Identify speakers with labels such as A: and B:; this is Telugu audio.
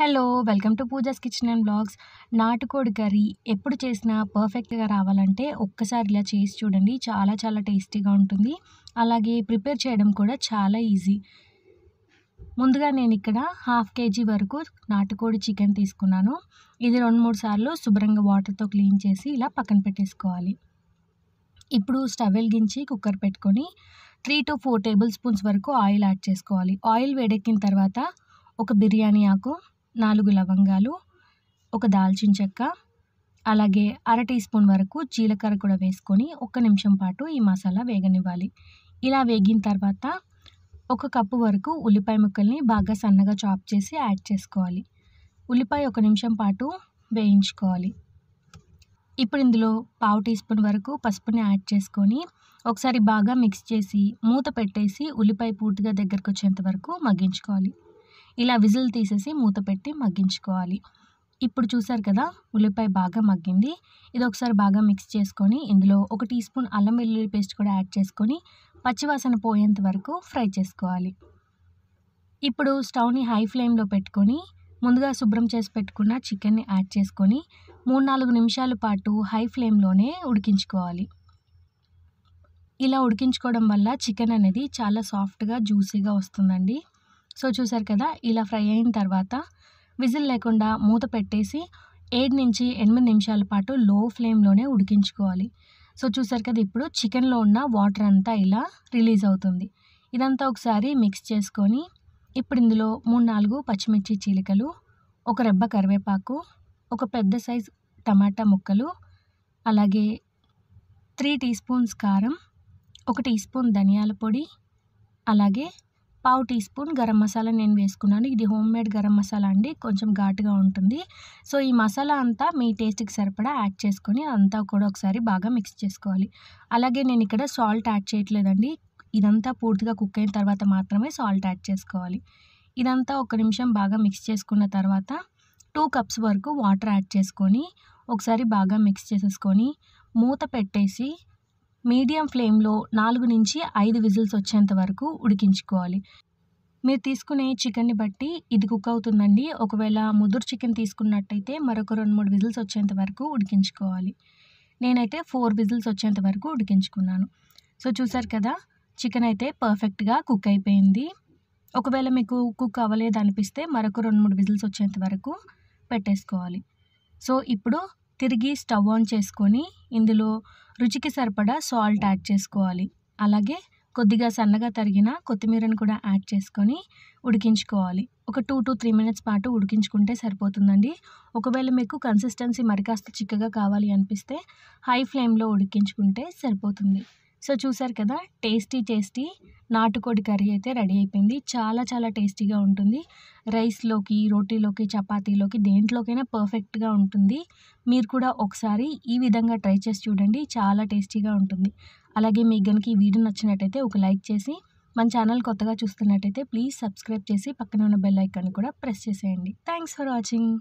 A: hello welcome to Pooja's kitchen and blogs నాటుకోడి కర్రీ ఎప్పుడు చేసినా పర్ఫెక్ట్గా రావాలంటే ఒక్కసారి ఇలా చేసి చూడండి చాలా చాలా టేస్టీగా ఉంటుంది అలాగే ప్రిపేర్ చేయడం కూడా చాలా ఈజీ ముందుగా నేను ఇక్కడ హాఫ్ కేజీ వరకు నాటుకోడి చికెన్ తీసుకున్నాను ఇది రెండు మూడు సార్లు శుభ్రంగా వాటర్తో క్లీన్ చేసి ఇలా పక్కన పెట్టేసుకోవాలి ఇప్పుడు స్టవ్ వెలిగించి కుక్కర్ పెట్టుకొని three to four tablespoons వరకు ఆయిల్ యాడ్ చేసుకోవాలి ఆయిల్ వేడెక్కిన తర్వాత ఒక బిర్యానీ ఆకు నాలుగు లవంగాలు ఒక దాల్చిన చెక్క అలాగే అర టీ స్పూన్ వరకు జీలకర్ర కూడా వేసుకొని ఒక్క నిమిషం పాటు ఈ మసాలా వేగనివ్వాలి ఇలా వేగిన తర్వాత ఒక కప్పు వరకు ఉల్లిపాయ ముక్కల్ని బాగా సన్నగా చాప్ చేసి యాడ్ చేసుకోవాలి ఉల్లిపాయ ఒక నిమిషం పాటు వేయించుకోవాలి ఇప్పుడు ఇందులో పావు టీ స్పూన్ వరకు పసుపుని యాడ్ చేసుకొని ఒకసారి బాగా మిక్స్ చేసి మూత పెట్టేసి ఉల్లిపాయ పూర్తిగా దగ్గరకు వచ్చేంత వరకు మగ్గించుకోవాలి ఇలా విజిల్ తీసేసి మూత పెట్టి మగ్గించుకోవాలి ఇప్పుడు చూసారు కదా ఉల్లిపాయ బాగా మగ్గింది ఇది ఒకసారి బాగా మిక్స్ చేసుకొని ఇందులో ఒక టీ స్పూన్ అల్లం వెల్లుల్లి పేస్ట్ కూడా యాడ్ చేసుకొని పచ్చివాసన పోయేంత వరకు ఫ్రై చేసుకోవాలి ఇప్పుడు స్టవ్ని హై ఫ్లేమ్లో పెట్టుకొని ముందుగా శుభ్రం చేసి పెట్టుకున్న చికెన్ని యాడ్ చేసుకొని మూడు నాలుగు నిమిషాల పాటు హై ఫ్లేమ్లోనే ఉడికించుకోవాలి ఇలా ఉడికించుకోవడం వల్ల చికెన్ అనేది చాలా సాఫ్ట్గా జ్యూసీగా వస్తుందండి సో చూసారు కదా ఇలా ఫ్రై అయిన తర్వాత విజిల్ లేకుండా మూత పెట్టేసి ఏడు నుంచి ఎనిమిది నిమిషాల పాటు లో ఫ్లేమ్లోనే ఉడికించుకోవాలి సో చూసారు కదా ఇప్పుడు చికెన్లో ఉన్న వాటర్ అంతా ఇలా రిలీజ్ అవుతుంది ఇదంతా ఒకసారి మిక్స్ చేసుకొని ఇప్పుడు ఇందులో మూడు నాలుగు పచ్చిమిర్చి చీలికలు ఒక రెబ్బ కరివేపాకు ఒక పెద్ద సైజ్ టమాటా ముక్కలు అలాగే త్రీ టీ స్పూన్స్ కారం ఒక టీ స్పూన్ ధనియాల పొడి అలాగే పావు టీ స్పూన్ గరం మసాలా నేను వేసుకున్నాను ఇది హోమ్ మేడ్ గరం మసాలా అండి కొంచెం ఘాటుగా ఉంటుంది సో ఈ మసాలా అంతా మీ టేస్ట్కి సరిపడా యాడ్ చేసుకొని అంతా కూడా ఒకసారి బాగా మిక్స్ చేసుకోవాలి అలాగే నేను ఇక్కడ సాల్ట్ యాడ్ చేయట్లేదండి ఇదంతా పూర్తిగా కుక్ అయిన తర్వాత మాత్రమే సాల్ట్ యాడ్ చేసుకోవాలి ఇదంతా ఒక నిమిషం బాగా మిక్స్ చేసుకున్న తర్వాత టూ కప్స్ వరకు వాటర్ యాడ్ చేసుకొని ఒకసారి బాగా మిక్స్ చేసేసుకొని మూత పెట్టేసి మీడియం ఫ్లేమ్లో నాలుగు నుంచి ఐదు విజిల్స్ వచ్చేంత వరకు ఉడికించుకోవాలి మీరు తీసుకునే చికెన్ని బట్టి ఇది కుక్ అవుతుందండి ఒకవేళ ముదురు చికెన్ తీసుకున్నట్టయితే మరొక రెండు మూడు విజిల్స్ వచ్చేంత వరకు ఉడికించుకోవాలి నేనైతే ఫోర్ విజిల్స్ వచ్చేంత వరకు ఉడికించుకున్నాను సో చూసారు కదా చికెన్ అయితే పర్ఫెక్ట్గా కుక్ అయిపోయింది ఒకవేళ మీకు కుక్ అవ్వలేదు అనిపిస్తే మరొక రెండు మూడు విజిల్స్ వచ్చేంత వరకు పెట్టేసుకోవాలి సో ఇప్పుడు తిరిగి స్టవ్ ఆన్ చేసుకొని ఇందులో రుచికి సరిపడా సాల్ట్ యాడ్ చేసుకోవాలి అలాగే కొద్దిగా సన్నగా తరిగిన కొత్తిమీరను కూడా యాడ్ చేసుకొని ఉడికించుకోవాలి ఒక టూ టు త్రీ మినిట్స్ పాటు ఉడికించుకుంటే సరిపోతుందండి ఒకవేళ మీకు కన్సిస్టెన్సీ మరికాస్త చిక్కగా కావాలి అనిపిస్తే హై ఫ్లేమ్లో ఉడికించుకుంటే సరిపోతుంది సో చూసారు కదా టేస్టీ టేస్టీ నాటుకోడి కర్రీ అయితే రెడీ అయిపోయింది చాలా చాలా టేస్టీగా ఉంటుంది రైస్లోకి రోటీలోకి చపాతీలోకి దేంట్లోకైనా పర్ఫెక్ట్గా ఉంటుంది మీరు కూడా ఒకసారి ఈ విధంగా ట్రై చేసి చూడండి చాలా టేస్టీగా ఉంటుంది అలాగే మీ కనుక ఈ వీడియో నచ్చినట్టయితే ఒక లైక్ చేసి మన ఛానల్ కొత్తగా చూస్తున్నట్టయితే ప్లీజ్ సబ్స్క్రైబ్ చేసి పక్కన ఉన్న బెల్ ఐకాన్ కూడా ప్రెస్ చేసేయండి థ్యాంక్స్ ఫర్ వాచింగ్